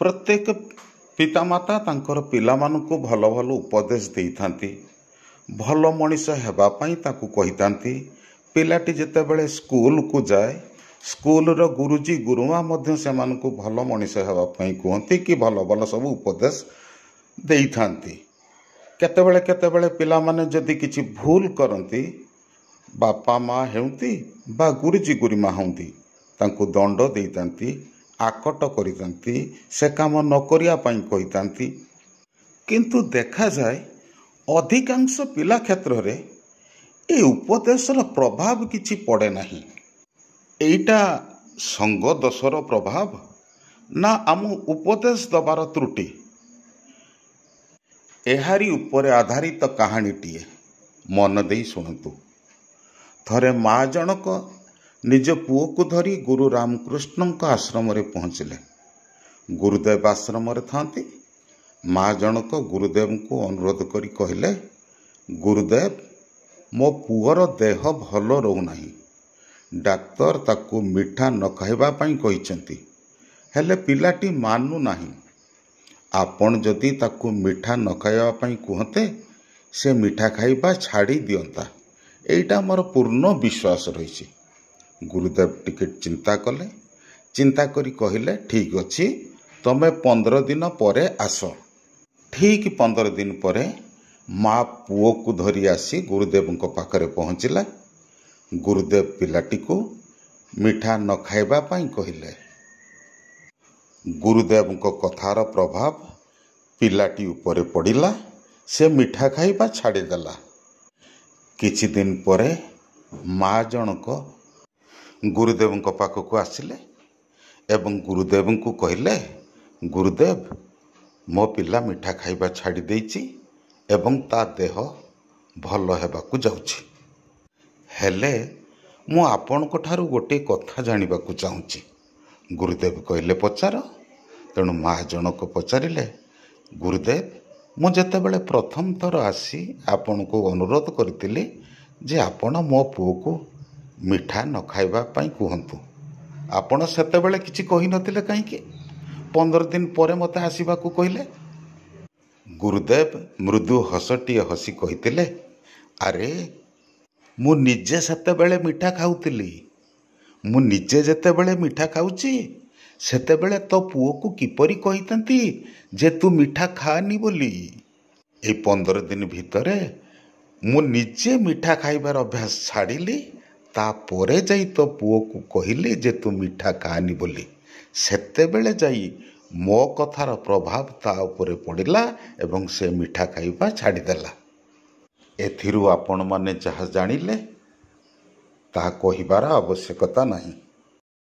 ପ୍ରତ୍ୟେକ ପିତାମାତା ତାଙ୍କର ପିଲାମାନଙ୍କୁ ଭଲ ଭଲ ଉପଦେଶ ଦେଇଥାନ୍ତି ଭଲ ମଣିଷ ହେବା ପାଇଁ ତାକୁ କହିଥାନ୍ତି ପିଲାଟି ଯେତେବେଳେ ସ୍କୁଲକୁ ଯାଏ ସ୍କୁଲର ଗୁରୁଜୀ ଗୁରୁମା ମଧ୍ୟ ସେମାନଙ୍କୁ ଭଲ ମଣିଷ ହେବା ପାଇଁ କୁହନ୍ତି କି ଭଲ ଭଲ ସବୁ ଉପଦେଶ ଦେଇଥାନ୍ତି କେତେବେଳେ କେତେବେଳେ ପିଲାମାନେ ଯଦି କିଛି ଭୁଲ କରନ୍ତି ବାପା ମା' ହେଉନ୍ତି ବା ଗୁରୁଜୀ ଗୁରୁମା ହୁଅନ୍ତି ତାଙ୍କୁ ଦଣ୍ଡ ଦେଇଥାନ୍ତି ଆକଟ କରିଥାନ୍ତି ସେ କାମ ନ କରିବା ପାଇଁ କହିଥାନ୍ତି କିନ୍ତୁ ଦେଖାଯାଏ ଅଧିକାଂଶ ପିଲା କ୍ଷେତ୍ରରେ ଏ ଉପଦେଶର ପ୍ରଭାବ କିଛି ପଡ଼େ ନାହିଁ ଏଇଟା ସଙ୍ଗ ଦୋଷର ପ୍ରଭାବ ନା ଆମ ଉପଦେଶ ଦେବାର ତ୍ରୁଟି ଏହାରି ଉପରେ ଆଧାରିତ କାହାଣୀଟିଏ ମନ ଦେଇ ଶୁଣନ୍ତୁ ଥରେ ମା' ଜଣକ ନିଜ ପୁଅକୁ ଧରି ଗୁରୁ ରାମକୃଷ୍ଣଙ୍କ ଆଶ୍ରମରେ ପହଞ୍ଚିଲେ ଗୁରୁଦେବ ଆଶ୍ରମରେ ଥାନ୍ତି ମା ଜଣକ ଗୁରୁଦେବଙ୍କୁ ଅନୁରୋଧ କରି କହିଲେ ଗୁରୁଦେବ ମୋ ପୁଅର ଦେହ ଭଲ ରହୁନାହିଁ ଡାକ୍ତର ତାକୁ ମିଠା ନ ଖାଇବା ପାଇଁ କହିଛନ୍ତି ହେଲେ ପିଲାଟି ମାନୁ ନାହିଁ ଆପଣ ଯଦି ତାକୁ ମିଠା ନ ଖାଇବା ପାଇଁ କୁହନ୍ତେ ସେ ମିଠା ଖାଇବା ଛାଡ଼ି ଦିଅନ୍ତା ଏଇଟା ମୋର ପୂର୍ଣ୍ଣ ବିଶ୍ୱାସ ରହିଛି ଗୁରୁଦେବ ଟିକେ ଚିନ୍ତା କଲେ ଚିନ୍ତା କରି କହିଲେ ଠିକ୍ ଅଛି ତମେ ପନ୍ଦର ଦିନ ପରେ ଆସ ଠିକ୍ ପନ୍ଦର ଦିନ ପରେ ମା ପୁଅକୁ ଧରି ଆସି ଗୁରୁଦେବଙ୍କ ପାଖରେ ପହଞ୍ଚିଲା ଗୁରୁଦେବ ପିଲାଟିକୁ ମିଠା ନ ଖାଇବା ପାଇଁ କହିଲେ ଗୁରୁଦେବଙ୍କ କଥାର ପ୍ରଭାବ ପିଲାଟି ଉପରେ ପଡ଼ିଲା ସେ ମିଠା ଖାଇବା ଛାଡ଼ିଦେଲା କିଛି ଦିନ ପରେ ମା ଜଣଙ୍କ ଗୁରୁଦେବଙ୍କ ପାଖକୁ ଆସିଲେ ଏବଂ ଗୁରୁଦେବଙ୍କୁ କହିଲେ ଗୁରୁଦେବ ମୋ ପିଲା ମିଠା ଖାଇବା ଛାଡ଼ି ଦେଇଛି ଏବଂ ତା ଦେହ ଭଲ ହେବାକୁ ଯାଉଛି ହେଲେ ମୁଁ ଆପଣଙ୍କ ଠାରୁ ଗୋଟିଏ କଥା ଜାଣିବାକୁ ଚାହୁଁଛି ଗୁରୁଦେବ କହିଲେ ପଚାର ତେଣୁ ମା ଜଣକ ପଚାରିଲେ ଗୁରୁଦେବ ମୁଁ ଯେତେବେଳେ ପ୍ରଥମ ଥର ଆସି ଆପଣଙ୍କୁ ଅନୁରୋଧ କରିଥିଲି ଯେ ଆପଣ ମୋ ପୁଅକୁ ମିଠା ନ ଖାଇବା ପାଇଁ କୁହନ୍ତୁ ଆପଣ ସେତେବେଳେ କିଛି କହିନଥିଲେ କାହିଁକି ପନ୍ଦର ଦିନ ପରେ ମୋତେ ଆସିବାକୁ କହିଲେ ଗୁରୁଦେବ ମୃଦୁ ହସଟିଏ ହସି କହିଥିଲେ ଆରେ ମୁଁ ନିଜେ ସେତେବେଳେ ମିଠା ଖାଉଥିଲି ମୁଁ ନିଜେ ଯେତେବେଳେ ମିଠା ଖାଉଛି ସେତେବେଳେ ତୋ ପୁଅକୁ କିପରି କହିଥାନ୍ତି ଯେ ତୁ ମିଠା ଖାଆନି ବୋଲି ଏଇ ପନ୍ଦର ଦିନ ଭିତରେ ମୁଁ ନିଜେ ମିଠା ଖାଇବାର ଅଭ୍ୟାସ ଛାଡ଼ିଲି ତାପରେ ଯାଇ ତୋ ପୁଅକୁ କହିଲି ଯେ ତୁ ମିଠା ଖାଆନି ବୋଲି ସେତେବେଳେ ଯାଇ ମୋ କଥାର ପ୍ରଭାବ ତା ଉପରେ ପଡ଼ିଲା ଏବଂ ସେ ମିଠା ଖାଇବା ଛାଡ଼ିଦେଲା ଏଥିରୁ ଆପଣମାନେ ଯାହା ଜାଣିଲେ ତାହା କହିବାର ଆବଶ୍ୟକତା ନାହିଁ